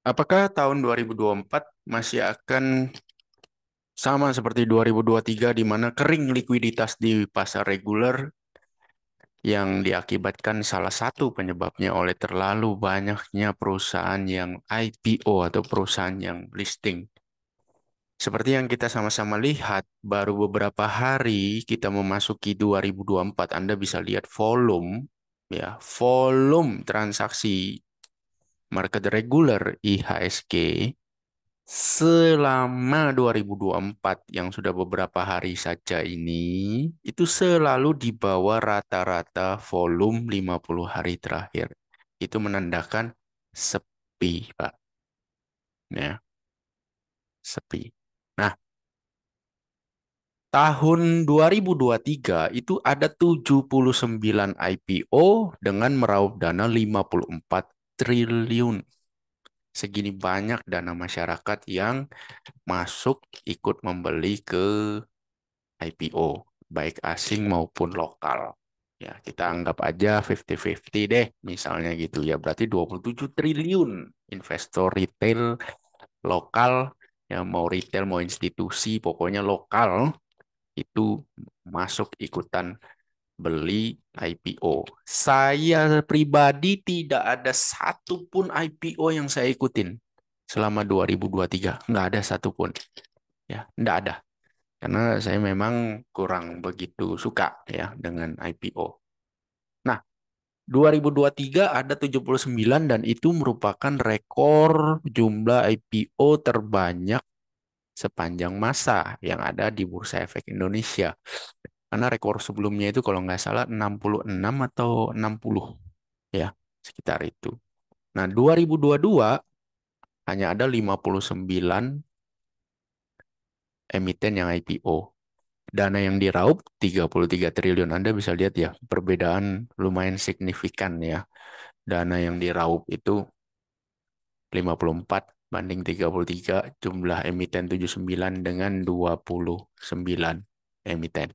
Apakah tahun 2024 masih akan sama seperti 2023 di mana kering likuiditas di pasar reguler yang diakibatkan salah satu penyebabnya oleh terlalu banyaknya perusahaan yang IPO atau perusahaan yang listing. Seperti yang kita sama-sama lihat, baru beberapa hari kita memasuki 2024, Anda bisa lihat volume ya, volume transaksi market regular IHSG selama 2024 yang sudah beberapa hari saja ini itu selalu di bawah rata-rata volume 50 hari terakhir. Itu menandakan sepi, Pak. Ya. Sepi. Nah, tahun 2023 itu ada 79 IPO dengan meraup dana 54 triliun. Segini banyak dana masyarakat yang masuk ikut membeli ke IPO, baik asing maupun lokal. Ya, kita anggap aja 50-50 deh, misalnya gitu ya. Berarti 27 triliun investor retail lokal ya mau retail mau institusi pokoknya lokal itu masuk ikutan beli IPO. Saya pribadi tidak ada satupun IPO yang saya ikutin selama 2023. Nggak ada satupun. Ya, nggak ada. Karena saya memang kurang begitu suka ya dengan IPO. Nah, 2023 ada 79 dan itu merupakan rekor jumlah IPO terbanyak sepanjang masa yang ada di Bursa Efek Indonesia. Karena rekor sebelumnya itu kalau nggak salah 66 atau 60 ya, sekitar itu. Nah, 2022 hanya ada 59 emiten yang IPO. Dana yang diraup 33 triliun. Anda bisa lihat ya, perbedaan lumayan signifikan ya. Dana yang diraup itu 54 banding 33 jumlah emiten 79 dengan 29 emiten.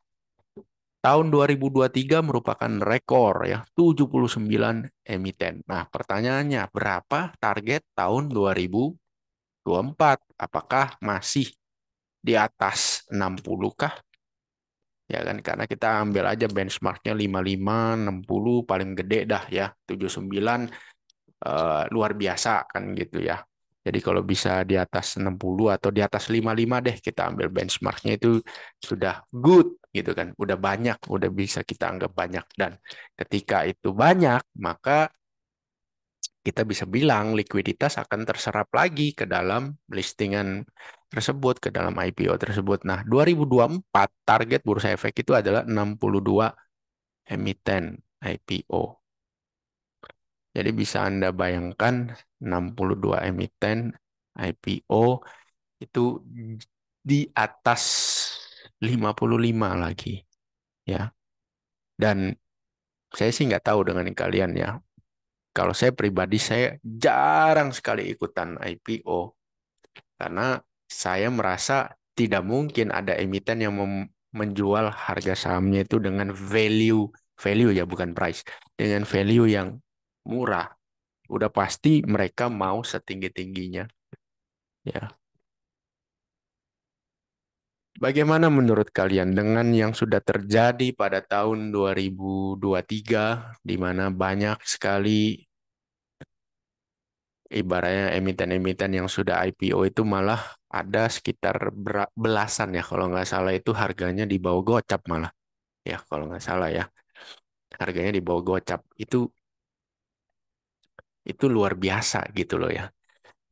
Tahun 2023 merupakan rekor ya, 79 emiten. Nah, pertanyaannya berapa target tahun 2024? Apakah masih di atas 60 kah? Ya kan karena kita ambil aja benchmarknya 55, 60 paling gede dah ya, 79 eh, luar biasa kan gitu ya. Jadi kalau bisa di atas 60 atau di atas 55 deh kita ambil benchmarknya itu sudah good gitu kan udah banyak udah bisa kita anggap banyak dan ketika itu banyak maka kita bisa bilang likuiditas akan terserap lagi ke dalam listingan tersebut ke dalam IPO tersebut. Nah, 2024 target bursa efek itu adalah 62 emiten IPO. Jadi bisa Anda bayangkan 62 emiten IPO itu di atas 55 lagi. Ya. Dan saya sih nggak tahu dengan kalian ya. Kalau saya pribadi, saya jarang sekali ikutan IPO. Karena saya merasa tidak mungkin ada emiten yang menjual harga sahamnya itu dengan value, value ya bukan price, dengan value yang murah. Udah pasti mereka mau setinggi-tingginya. Ya, Bagaimana menurut kalian dengan yang sudah terjadi pada tahun 2023 di mana banyak sekali ibaratnya emiten-emiten yang sudah IPO itu malah ada sekitar belasan ya kalau nggak salah itu harganya di bawah gocap malah ya kalau nggak salah ya harganya di bawah gocap itu itu luar biasa gitu loh ya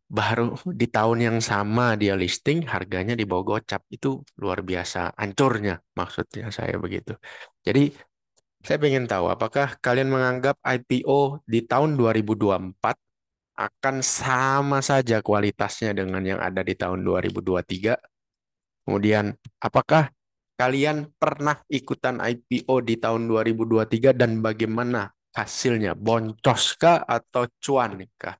baru di tahun yang sama dia listing harganya di bawah gocap itu luar biasa ancurnya maksudnya saya begitu jadi saya ingin tahu apakah kalian menganggap IPO di tahun 2024 akan sama saja kualitasnya dengan yang ada di tahun 2023 kemudian apakah kalian pernah ikutan IPO di tahun 2023 dan bagaimana hasilnya kah atau kah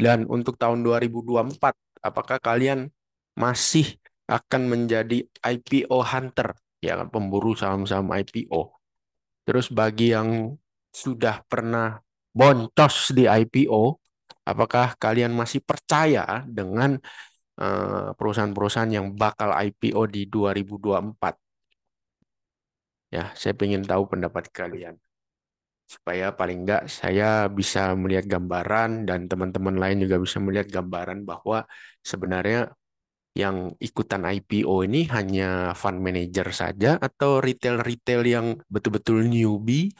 dan untuk tahun 2024, apakah kalian masih akan menjadi IPO hunter, ya kan, pemburu saham-saham IPO. Terus bagi yang sudah pernah boncos di IPO, apakah kalian masih percaya dengan eh, perusahaan-perusahaan yang bakal IPO di 2024? Ya, saya ingin tahu pendapat kalian supaya paling enggak saya bisa melihat gambaran dan teman-teman lain juga bisa melihat gambaran bahwa sebenarnya yang ikutan IPO ini hanya fund manager saja atau retail-retail yang betul-betul newbie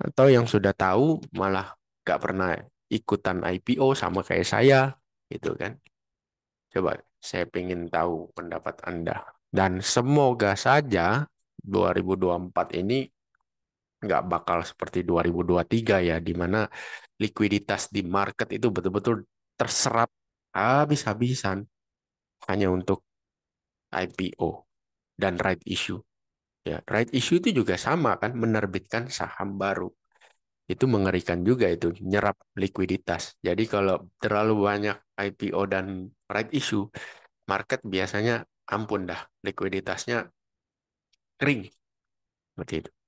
atau yang sudah tahu malah gak pernah ikutan IPO sama kayak saya gitu kan. Coba saya pengen tahu pendapat Anda. Dan semoga saja 2024 ini nggak bakal seperti 2023 ya, di mana likuiditas di market itu betul-betul terserap habis-habisan hanya untuk IPO dan right issue. Ya, right issue itu juga sama kan, menerbitkan saham baru. Itu mengerikan juga itu, nyerap likuiditas. Jadi kalau terlalu banyak IPO dan right issue, market biasanya ampun dah, likuiditasnya kering. Seperti itu.